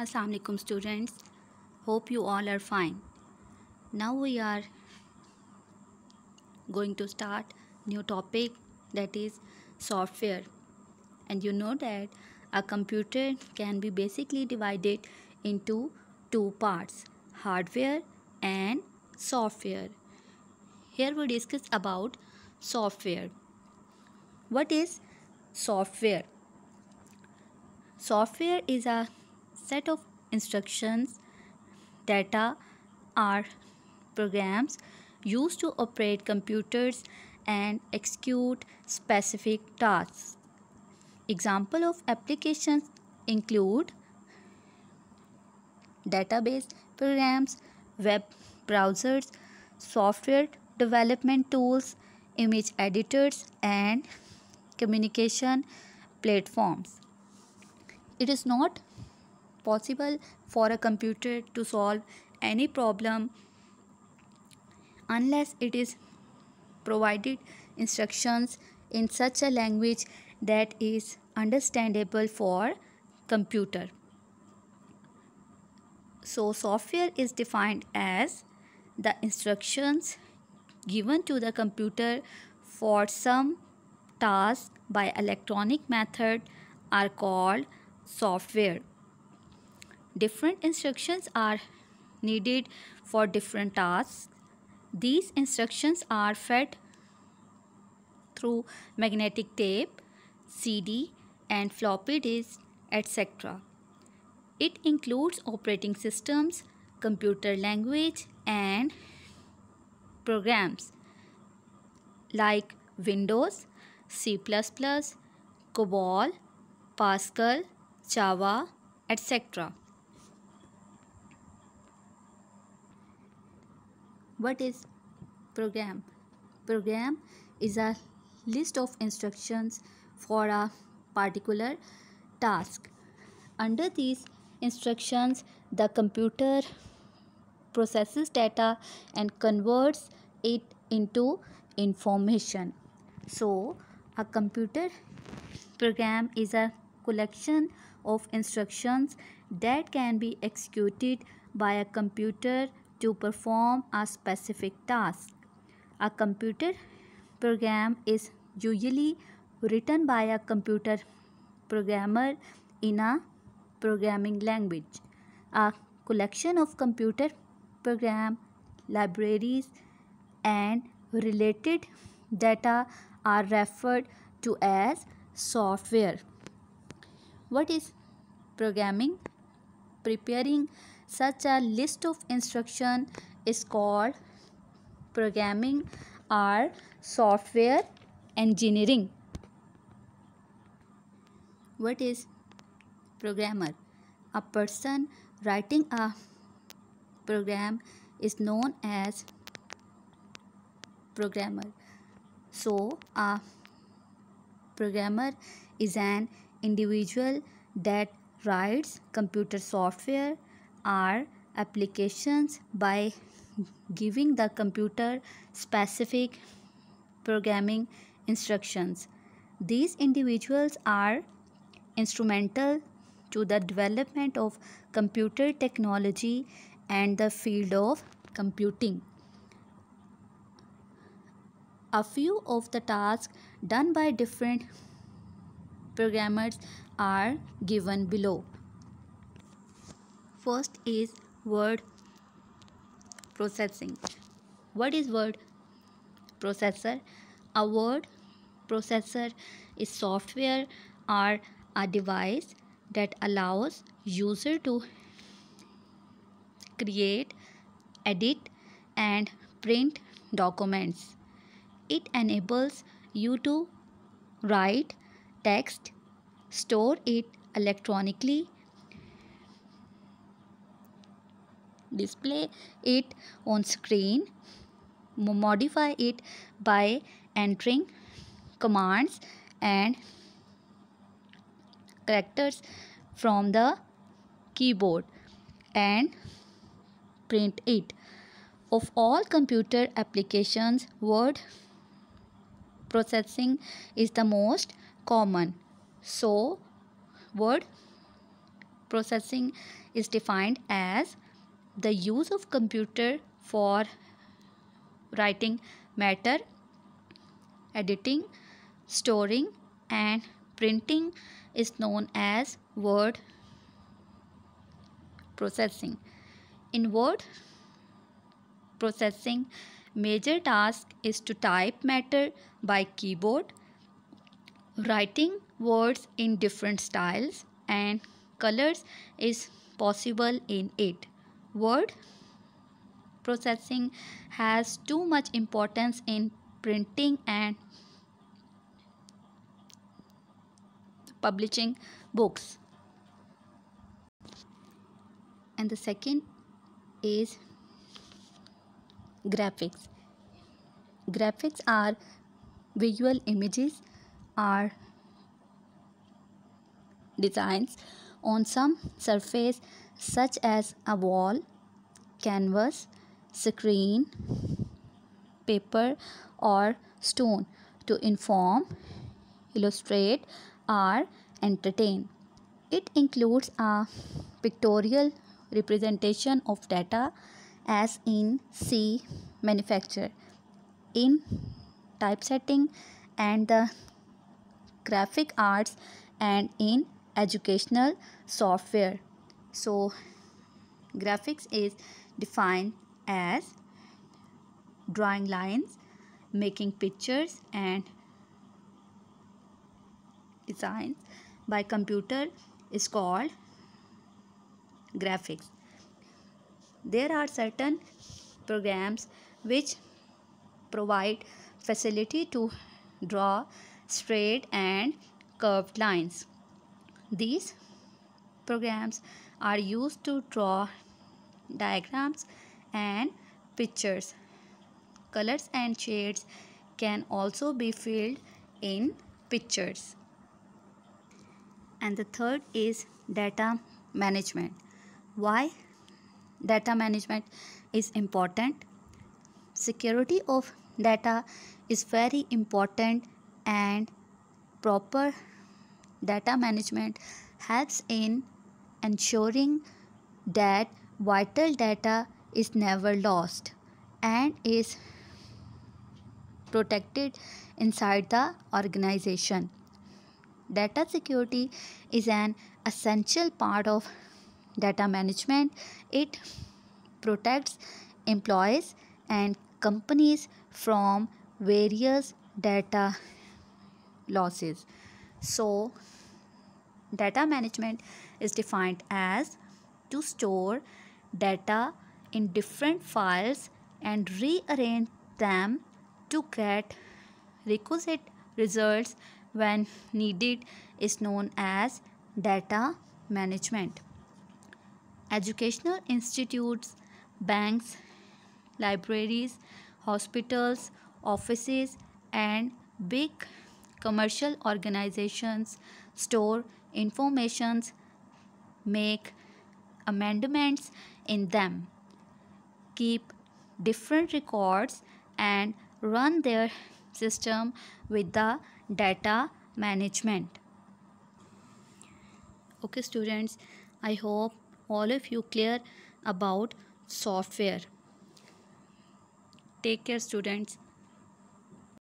assalamu alaikum students hope you all are fine now we are going to start new topic that is software and you know that a computer can be basically divided into two parts hardware and software here we discuss about software what is software software is a set of instructions data are programs used to operate computers and execute specific tasks. Example of applications include database programs, web browsers, software development tools, image editors and communication platforms. It is not possible for a computer to solve any problem unless it is provided instructions in such a language that is understandable for computer so software is defined as the instructions given to the computer for some task by electronic method are called software Different instructions are needed for different tasks. These instructions are fed through magnetic tape, CD and floppy disks, etc. It includes operating systems, computer language and programs like Windows, C++, COBOL, Pascal, Java, etc. what is program program is a list of instructions for a particular task under these instructions the computer processes data and converts it into information so a computer program is a collection of instructions that can be executed by a computer to perform a specific task. A computer program is usually written by a computer programmer in a programming language. A collection of computer program libraries and related data are referred to as software. What is programming? Preparing such a list of instruction is called programming or software engineering. What is programmer? A person writing a program is known as programmer. So, a programmer is an individual that writes computer software are applications by giving the computer specific programming instructions. These individuals are instrumental to the development of computer technology and the field of computing. A few of the tasks done by different programmers are given below. First is word processing. What is word processor? A word processor is software or a device that allows user to create, edit and print documents. It enables you to write text, store it electronically display it on screen modify it by entering commands and characters from the keyboard and print it of all computer applications word processing is the most common so word processing is defined as the use of computer for writing matter editing storing and printing is known as word processing in word processing major task is to type matter by keyboard writing words in different styles and colors is possible in it word processing has too much importance in printing and publishing books and the second is graphics graphics are visual images are designs on some surface such as a wall, canvas, screen, paper or stone to inform, illustrate or entertain. It includes a pictorial representation of data as in C manufacture in typesetting and the graphic arts and in educational software so graphics is defined as drawing lines making pictures and designs by computer is called graphics there are certain programs which provide facility to draw straight and curved lines these programs are used to draw diagrams and pictures. Colors and shades can also be filled in pictures. And the third is data management. Why data management is important? Security of data is very important and proper Data management helps in ensuring that vital data is never lost and is protected inside the organization. Data security is an essential part of data management. It protects employees and companies from various data losses. So, Data management is defined as to store data in different files and rearrange them to get requisite results when needed is known as data management. Educational institutes, banks, libraries, hospitals, offices and big commercial organizations store informations, make amendments in them, keep different records and run their system with the data management. Okay students, I hope all of you clear about software. Take care students.